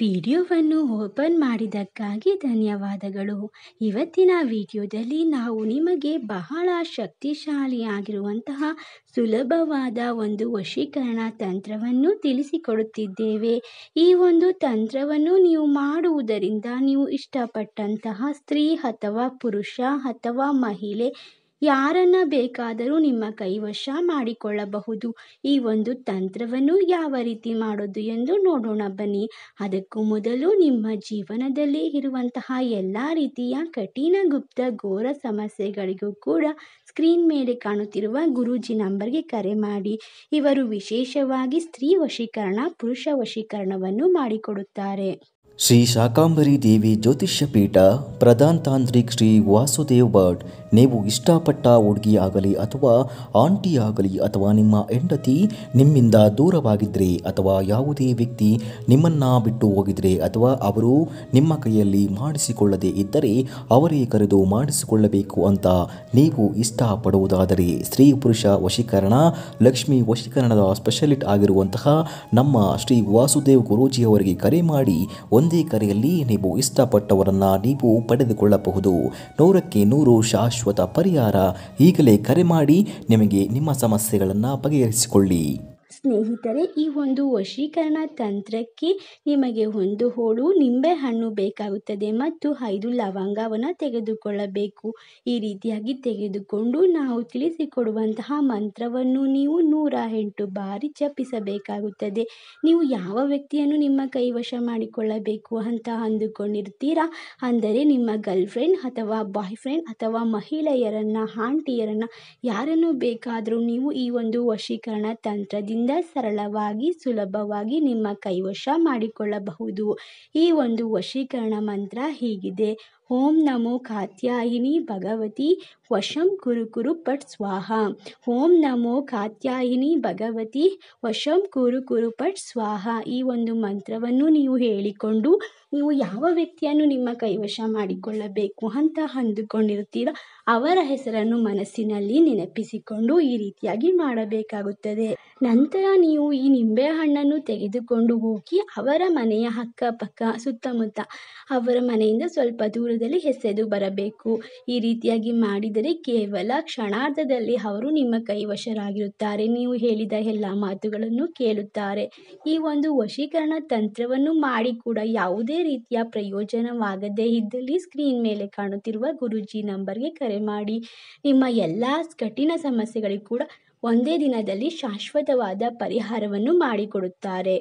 ವಿಡಿಯೋವನ್ನು ಓಪನ್ ಮಾಡಿದಕ್ಕಾಗಿ ಧನ್ಯವಾದಗಳು ಇವತ್ತಿನ ವಿಡಿಯೋದಲ್ಲಿ ನಾವು ನಿಮಗೆ ಬಹಳ ಶಕ್ತಿಶಾಲಿಯಾಗಿರುವಂತಹ ಸುಲಭವಾದ ಒಂದು ವಶೀಕರಣ ತಂತ್ರವನ್ನು ತಿಳಿಸಿಕೊಡುತ್ತಿದ್ದೇವೆ ಈ ಒಂದು ತಂತ್ರವನ್ನು ನೀವು ಮಾಡುವುದರಿಂದ ನೀವು ಇಷ್ಟಪಟ್ಟಂತಹ ಸ್ತ್ರೀ ಅಥವಾ ಪುರುಷ ಅಥವಾ ಮಹಿಳೆ ಯಾರನ್ನ ಬೇಕಾದರೂ ನಿಮ್ಮ ಕೈವಶ ಮಾಡಿಕೊಳ್ಳಬಹುದು ಈ ಒಂದು ತಂತ್ರವನ್ನು ಯಾವ ರೀತಿ ಮಾಡೋದು ಎಂದು ನೋಡೋಣ ಬನ್ನಿ ಅದಕ್ಕೂ ಮೊದಲು ನಿಮ್ಮ ಜೀವನದಲ್ಲಿ ಇರುವಂತಹ ಎಲ್ಲ ರೀತಿಯ ಕಠಿಣ ಗುಪ್ತ ಘೋರ ಸಮಸ್ಯೆಗಳಿಗೂ ಕೂಡ ಸ್ಕ್ರೀನ್ ಮೇಲೆ ಕಾಣುತ್ತಿರುವ ಗುರೂಜಿ ನಂಬರ್ಗೆ ಕರೆ ಮಾಡಿ ಇವರು ವಿಶೇಷವಾಗಿ ಸ್ತ್ರೀ ವಶೀಕರಣ ಪುರುಷ ವಶೀಕರಣವನ್ನು ಮಾಡಿಕೊಡುತ್ತಾರೆ ಶ್ರೀ ಶಾಕಾಂಬರಿ ದೇವಿ ಜ್ಯೋತಿಷ್ಯ ಪೀಠ ಪ್ರಧಾನ್ ತಾಂತ್ರಿಕ್ ಶ್ರೀ ವಾಸುದೇವ್ ಭಟ್ ನೀವು ಇಷ್ಟಪಟ್ಟ ಹುಡುಗಿಯಾಗಲಿ ಅಥವಾ ಆಂಟಿ ಆಗಲಿ ಅಥವಾ ನಿಮ್ಮ ಹೆಂಡತಿ ನಿಮ್ಮಿಂದ ದೂರವಾಗಿದ್ದರೆ ಅಥವಾ ಯಾವುದೇ ವ್ಯಕ್ತಿ ನಿಮ್ಮನ್ನ ಬಿಟ್ಟು ಹೋಗಿದರೆ ಅಥವಾ ಅವರು ನಿಮ್ಮ ಕೈಯಲ್ಲಿ ಮಾಡಿಸಿಕೊಳ್ಳದೇ ಇದ್ದರೆ ಅವರೇ ಕರೆದು ಮಾಡಿಸಿಕೊಳ್ಳಬೇಕು ಅಂತ ನೀವು ಇಷ್ಟಪಡುವುದಾದರೆ ಸ್ತ್ರೀ ಪುರುಷ ವಶೀಕರಣ ಲಕ್ಷ್ಮಿ ವಶೀಕರಣದ ಸ್ಪೆಷಲಿಸ್ಟ್ ಆಗಿರುವಂತಹ ನಮ್ಮ ಶ್ರೀ ವಾಸುದೇವ್ ಗುರೂಜಿಯವರಿಗೆ ಕರೆ ಮಾಡಿ ಒಂದೇ ಕರೆಯಲ್ಲಿ ನೀವು ಇಷ್ಟಪಟ್ಟವರನ್ನು ನೀವು ಪಡೆದುಕೊಳ್ಳಬಹುದು ನೂರಕ್ಕೆ ನೂರು ಶಾಶ್ವತ ಪರಿಹಾರ ಈಗಲೇ ಕರೆ ಮಾಡಿ ನಿಮಗೆ ನಿಮ್ಮ ಸಮಸ್ಯೆಗಳನ್ನು ಬಗೆಹರಿಸಿಕೊಳ್ಳಿ ಸ್ನೇಹಿತರೆ ಈ ಒಂದು ವಶೀಕರಣ ತಂತ್ರಕ್ಕೆ ನಿಮಗೆ ಒಂದು ಹೋಳು ನಿಂಬೆಹಣ್ಣು ಬೇಕಾಗುತ್ತದೆ ಮತ್ತು ಐದು ಲವಂಗವನ್ನು ತೆಗೆದುಕೊಳ್ಳಬೇಕು ಈ ರೀತಿಯಾಗಿ ತೆಗೆದುಕೊಂಡು ನಾವು ತಿಳಿಸಿಕೊಡುವಂತಹ ಮಂತ್ರವನ್ನು ನೀವು ನೂರ ಎಂಟು ಬಾರಿ ಜಪಿಸಬೇಕಾಗುತ್ತದೆ ನೀವು ಯಾವ ವ್ಯಕ್ತಿಯನ್ನು ನಿಮ್ಮ ಕೈವಶ ಮಾಡಿಕೊಳ್ಳಬೇಕು ಅಂತ ಅಂದುಕೊಂಡಿರ್ತೀರಾ ಅಂದರೆ ನಿಮ್ಮ ಗರ್ಲ್ ಫ್ರೆಂಡ್ ಅಥವಾ ಬಾಯ್ ಫ್ರೆಂಡ್ ಅಥವಾ ಮಹಿಳೆಯರನ್ನು ಆಂಟಿಯರನ್ನು ಯಾರನ್ನು ಬೇಕಾದರೂ ನೀವು ಈ ಒಂದು ವಶೀಕರಣ ತಂತ್ರದಿಂದ ಸರಳವಾಗಿ ಸುಲಭವಾಗಿ ನಿಮ್ಮ ಕೈವಶ ಮಾಡಿಕೊಳ್ಳಬಹುದು ಈ ಒಂದು ವಶೀಕರಣ ಮಂತ್ರ ಹೀಗಿದೆ ಓಂ ನಮೋ ಕಾತ್ಯಾಯಿನಿ ಭಗವತಿ ವಶಂ ಕುರು ಕುರು ಪಟ್ ಸ್ವಾಹ ಓಂ ನಮೋ ಕಾತ್ಯಾಯಿನಿ ಭಗವತಿ ವಶಂ ಕುರು ಕುರು ಪಟ್ ಸ್ವಾಹ ಈ ಒಂದು ಮಂತ್ರವನ್ನು ನೀವು ಹೇಳಿಕೊಂಡು ನೀವು ಯಾವ ವ್ಯಕ್ತಿಯನ್ನು ನಿಮ್ಮ ಕೈವಶ ಮಾಡಿಕೊಳ್ಳಬೇಕು ಅಂತ ಅಂದುಕೊಂಡಿರುತ್ತೀರ ಅವರ ಹೆಸರನ್ನು ಮನಸ್ಸಿನಲ್ಲಿ ನೆನಪಿಸಿಕೊಂಡು ಈ ರೀತಿಯಾಗಿ ಮಾಡಬೇಕಾಗುತ್ತದೆ ನಂತರ ನೀವು ಈ ನಿಂಬೆ ಹಣ್ಣನ್ನು ತೆಗೆದುಕೊಂಡು ಹೋಗಿ ಅವರ ಮನೆಯ ಅಕ್ಕಪಕ್ಕ ಸುತ್ತಮುತ್ತ ಅವರ ಮನೆಯಿಂದ ಸ್ವಲ್ಪ ದೂರ ಹೆಸೆದು ಎಸೆದು ಬರಬೇಕು ಈ ರೀತಿಯಾಗಿ ಮಾಡಿದರೆ ಕೇವಲ ಕ್ಷಣಾರ್ಧದಲ್ಲಿ ಅವರು ನಿಮ್ಮ ಕೈವಶರಾಗಿರುತ್ತಾರೆ ನೀವು ಹೇಳಿದ ಎಲ್ಲ ಮಾತುಗಳನ್ನು ಕೇಳುತ್ತಾರೆ ಈ ಒಂದು ವಶೀಕರಣ ತಂತ್ರವನ್ನು ಮಾಡಿ ಕೂಡ ಯಾವುದೇ ರೀತಿಯ ಪ್ರಯೋಜನವಾಗದೇ ಇದ್ದಲ್ಲಿ ಸ್ಕ್ರೀನ್ ಮೇಲೆ ಕಾಣುತ್ತಿರುವ ಗುರುಜಿ ನಂಬರ್ಗೆ ಕರೆ ಮಾಡಿ ನಿಮ್ಮ ಎಲ್ಲ ಕಠಿಣ ಸಮಸ್ಯೆಗಳಿಗೂ ಕೂಡ ಒಂದೇ ದಿನದಲ್ಲಿ ಶಾಶ್ವತವಾದ ಪರಿಹಾರವನ್ನು ಮಾಡಿಕೊಡುತ್ತಾರೆ